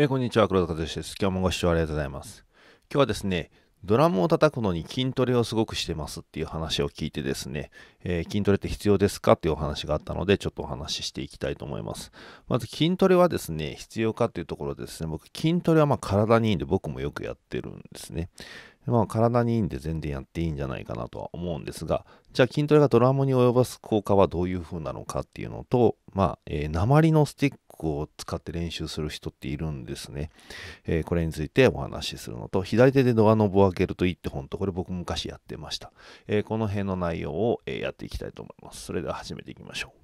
えー、こんにちは、黒田和です。今日もご視聴ありがとうございます。今日はですね、ドラムを叩くのに筋トレをすごくしてますっていう話を聞いてですね、えー、筋トレって必要ですかっていうお話があったので、ちょっとお話ししていきたいと思います。まず筋トレはですね、必要かっていうところですね、僕筋トレはま体にいいんで僕もよくやってるんですね。まあ、体にいいんで全然やっていいんじゃないかなとは思うんですが、じゃあ筋トレがドラムに及ぼす効果はどういう風なのかっていうのと、まあ、えー、鉛のスティッを使って練習する人っているんですね。えー、これについてお話しするのと、左手でドアノブを開けるといいって本当、これ僕昔やってました。えー、この辺の内容を、えやっていきたいと思います。それでは始めていきましょう。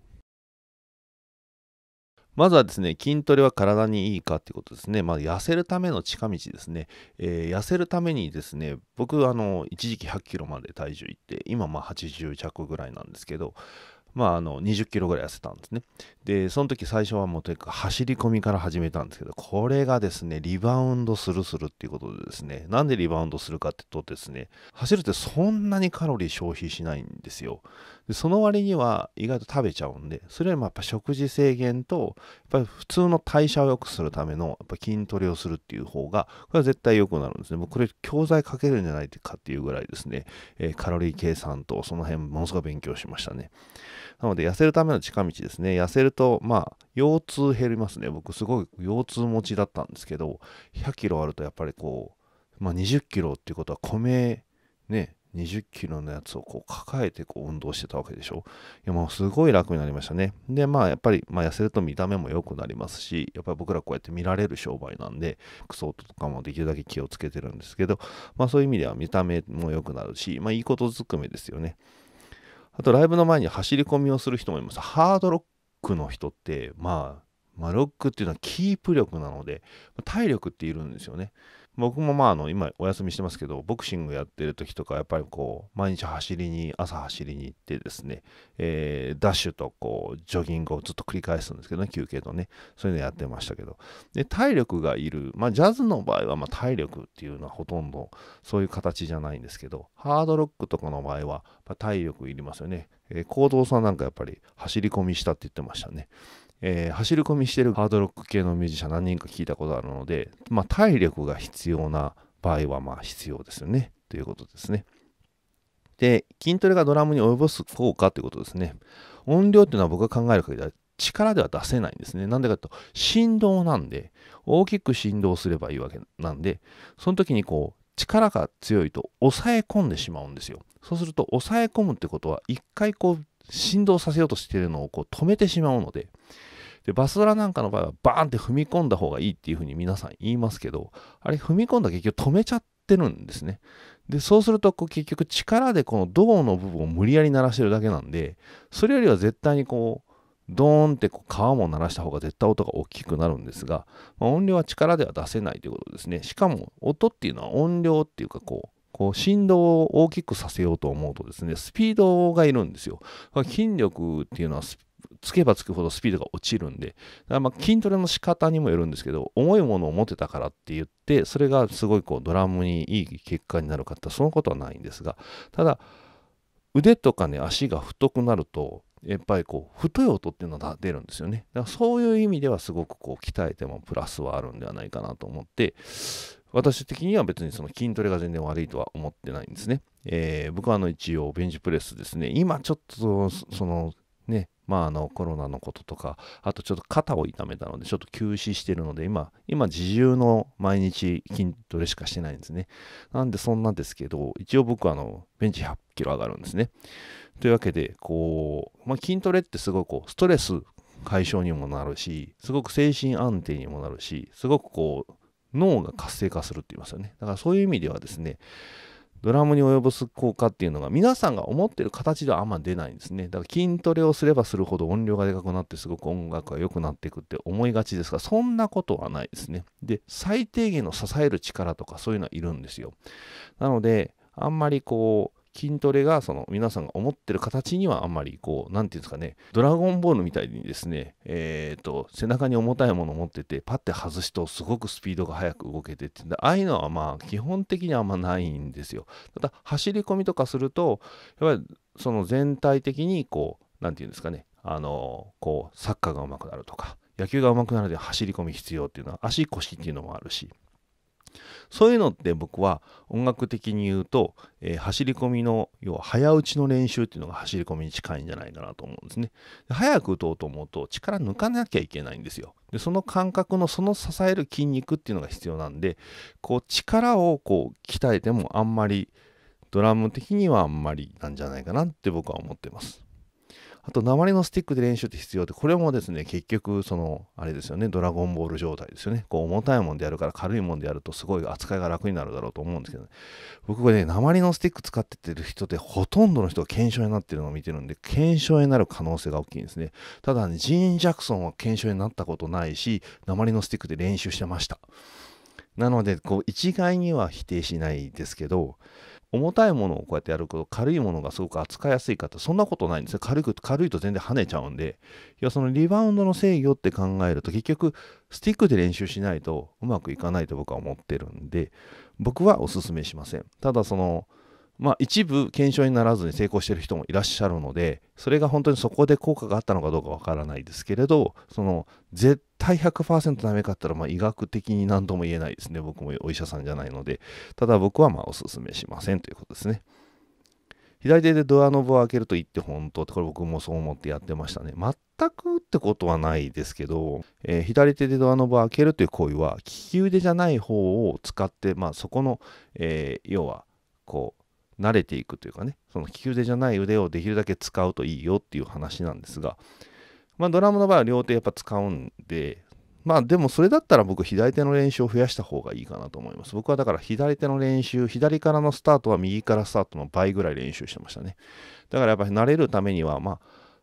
まずはですね、筋トレは体にいいかってことですね。まあ、痩せるための近道ですね。えー、痩せるためにですね、僕、あの、一時期100キロまで体重いって、今、まあ、80弱ぐらいなんですけど、まあ、あの20キロぐらい痩せたんですね。で、その時最初はもうとにかく走り込みから始めたんですけど、これがですね、リバウンドするするっていうことでですね、なんでリバウンドするかってとですね、走るってそんなにカロリー消費しないんですよ。でその割には意外と食べちゃうんで、それはやっぱ食事制限と、やっぱ普通の代謝を良くするためのやっぱ筋トレをするっていう方が、これは絶対良くなるんですね。もうこれ教材かけるんじゃないかっていうぐらいですね、えー、カロリー計算とその辺ものすごい勉強しましたね。なので痩せるための近道ですね。痩せると、まあ、腰痛減りますね。僕すごい腰痛持ちだったんですけど、100キロあるとやっぱりこう、まあ、20キロっていうことは米、ね、20キロのやつをこう抱えてこう運動してたわけでしょ。いやもうすごい楽になりましたね。で、まあやっぱり、まあ、痩せると見た目も良くなりますし、やっぱり僕らこうやって見られる商売なんで、服装とかもできるだけ気をつけてるんですけど、まあそういう意味では見た目も良くなるし、まあいいことずくめですよね。あとライブの前に走り込みをする人もいます。ハードロックの人って、まあ、まあ、ロックっていうのはキープ力なので、体力っているんですよね。僕もまああの今お休みしてますけどボクシングやってる時とかやっぱりこう毎日走りに朝走りに行ってですね、えー、ダッシュとこうジョギングをずっと繰り返すんですけどね休憩とねそういうのやってましたけどで体力がいるまあジャズの場合はま体力っていうのはほとんどそういう形じゃないんですけどハードロックとかの場合は体力いりますよね、えー、行動さんなんかやっぱり走り込みしたって言ってましたねえー、走り込みしてるハードロック系のミュージシャン何人か聞いたことあるので、まあ、体力が必要な場合はまあ必要ですよねということですね。で筋トレがドラムに及ぼす効果ということですね。音量っていうのは僕が考える限りは力では出せないんですね。なんでかというと振動なんで大きく振動すればいいわけなんでその時にこう力が強いと抑え込んでしまうんですよ。そうすると抑え込むってことは一回こう振動させようとしているのをこう止めてしまうので、でバスドラなんかの場合はバーンって踏み込んだ方がいいっていうふうに皆さん言いますけど、あれ踏み込んだ結局止めちゃってるんですね。で、そうするとこう結局力でこの銅の部分を無理やり鳴らしてるだけなんで、それよりは絶対にこう、ドーンってこう皮も鳴らした方が絶対音が大きくなるんですが、まあ、音量は力では出せないということですね。しかも音っていうのは音量っていうかここう振動を大きくさせようと思うとですね、スピードがいるんですよ。筋力っていうのはつけばつくほどスピードが落ちるんで、だま筋トレの仕方にもよるんですけど、重いものを持てたからって言って、それがすごいこうドラムにいい結果になるかってそのことはないんですが、ただ、腕とかね、足が太くなると、やっぱりこう太い音っていうのが出るんですよね。だからそういう意味ではすごくこう鍛えてもプラスはあるんではないかなと思って、私的には別にその筋トレが全然悪いとは思ってないんですね。えー、僕はあの一応ベンチプレスですね。今ちょっとそのね、まああのコロナのこととか、あとちょっと肩を痛めたのでちょっと休止してるので、今、今自重の毎日筋トレしかしてないんですね。なんでそんなんですけど、一応僕はあのベンチ100キロ上がるんですね。というわけで、こう、まあ、筋トレってすごいこうストレス解消にもなるし、すごく精神安定にもなるし、すごくこう、脳が活性化するって言いますよねだからそういう意味ではですねドラムに及ぼす効果っていうのが皆さんが思ってる形ではあんま出ないんですね。だから筋トレをすればするほど音量がでかくなってすごく音楽が良くなっていくって思いがちですが、そんなことはないですね。で、最低限の支える力とかそういうのはいるんですよ。なので、あんまりこう、筋トレがその皆さんが思ってる形にはあんまりこう何て言うんですかねドラゴンボールみたいにですねえっ、ー、と背中に重たいものを持っててパッて外すとすごくスピードが速く動けてってああいうのはまあ基本的にはあんまないんですよただ走り込みとかするとやっぱりその全体的にこう何て言うんですかねあのこうサッカーが上手くなるとか野球が上手くなるで走り込み必要っていうのは足腰っていうのもあるしそういうのって僕は音楽的に言うと、えー、走り込みの要は早打ちの練習っていうのが走り込みに近いんじゃないかなと思うんですね。で早く打とうと思うと力抜かなきゃいけないんですよ。でその感覚のその支える筋肉っていうのが必要なんでこう力をこう鍛えてもあんまりドラム的にはあんまりなんじゃないかなって僕は思ってます。あと鉛のスティックで練習って必要でこれもですね結局そのあれですよねドラゴンボール状態ですよねこう重たいもんでやるから軽いもんでやるとすごい扱いが楽になるだろうと思うんですけど、ね、僕はね鉛のスティック使ってってる人ってほとんどの人が検証になってるのを見てるんで検証になる可能性が大きいんですねただねジーン・ジャクソンは検証になったことないし鉛のスティックで練習してましたなのでこう一概には否定しないですけど重たいものをこうやってやること軽いものがすごく扱いやすいかってそんなことないんですよ軽く軽いと全然跳ねちゃうんで要はそのリバウンドの制御って考えると結局スティックで練習しないとうまくいかないと僕は思ってるんで僕はおすすめしませんただそのまあ、一部検証にならずに成功してる人もいらっしゃるのでそれが本当にそこで効果があったのかどうかわからないですけれどその絶対100%ダメかったら、まあ、医学的に何とも言えないですね。僕もお医者さんじゃないので、ただ僕はまあおすすめしませんということですね。左手でドアノブを開けると言って本当って、これ僕もそう思ってやってましたね。全くってことはないですけど、えー、左手でドアノブを開けるという行為は、利き腕じゃない方を使って、まあ、そこの、えー、要は、こう、慣れていくというかね、その利き腕じゃない腕をできるだけ使うといいよっていう話なんですが、まあ、ドラムの場合は両手やっぱ使うんで、まあでもそれだったら僕左手の練習を増やした方がいいかなと思います。僕はだから左手の練習、左からのスタートは右からスタートの倍ぐらい練習してましたね。だからやっぱり慣れるためには、まあ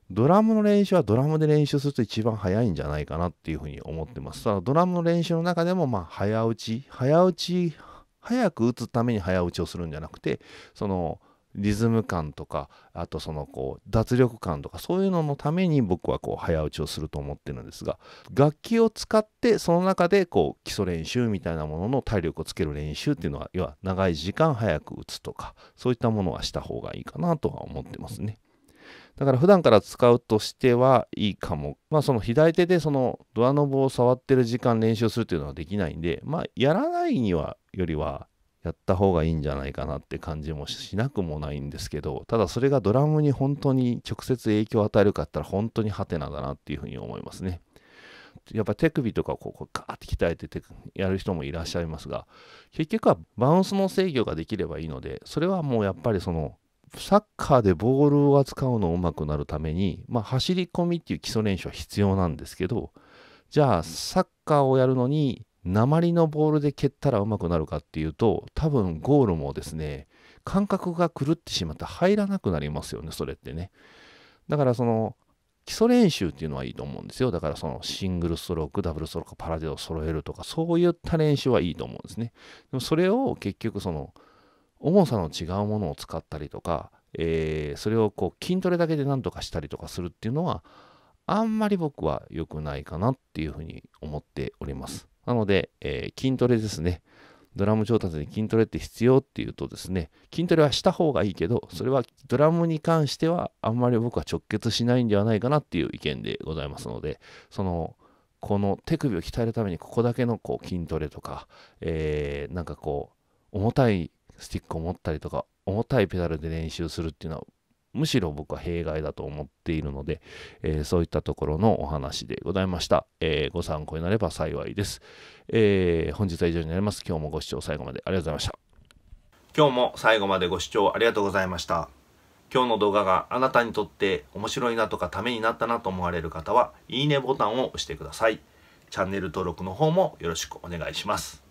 ドラムの練習はドラムで練習すると一番早いんじゃないかなっていうふうに思ってます。ただドラムの練習の中でもまあ早打ち、早打ち、早く打つために早打ちをするんじゃなくて、そのリズム感とかあとそのこう脱力感とかそういうののために僕はこう早打ちをすると思ってるんですが楽器を使ってその中でこう基礎練習みたいなものの体力をつける練習っていうのは要は長い時間早く打つとかそういったものはした方がいいかなとは思ってますね。だから普段から使うとしてはいいかも。まあその左手でそのドアノブを触ってる時間練習するっていうのはできないんで、まあやらないにはよりはやった方がいいんじゃないかなって感じもしなくもないんですけどただそれがドラムに本当に直接影響を与えるかったら本当にハテナだなっていうふうに思いますねやっぱ手首とかこうガーって鍛えててやる人もいらっしゃいますが結局はバウンスの制御ができればいいのでそれはもうやっぱりそのサッカーでボールを扱うのをうまくなるために、まあ、走り込みっていう基礎練習は必要なんですけどじゃあサッカーをやるのに鉛のボールで蹴ったらうまくなるかっていうと多分ゴールもですね感覚が狂ってしまって入らなくなりますよねそれってねだからその基礎練習っていうのはいいと思うんですよだからそのシングルストロークダブルストロークパラデを揃えるとかそういった練習はいいと思うんですねでもそれを結局その重さの違うものを使ったりとか、えー、それをこう筋トレだけで何とかしたりとかするっていうのはあんまり僕は良くないかなっていうふうに思っておりますなので、えー、筋トレですね。ドラム調達に筋トレって必要っていうとですね、筋トレはした方がいいけど、それはドラムに関してはあんまり僕は直結しないんではないかなっていう意見でございますので、その、この手首を鍛えるためにここだけのこう筋トレとか、えー、なんかこう、重たいスティックを持ったりとか、重たいペダルで練習するっていうのはむしろ僕は弊害だと思っているので、えー、そういったところのお話でございました、えー、ご参考になれば幸いです、えー、本日は以上になります今日もご視聴最後までありがとうございました今日も最後までご視聴ありがとうございました今日の動画があなたにとって面白いなとかためになったなと思われる方はいいねボタンを押してくださいチャンネル登録の方もよろしくお願いします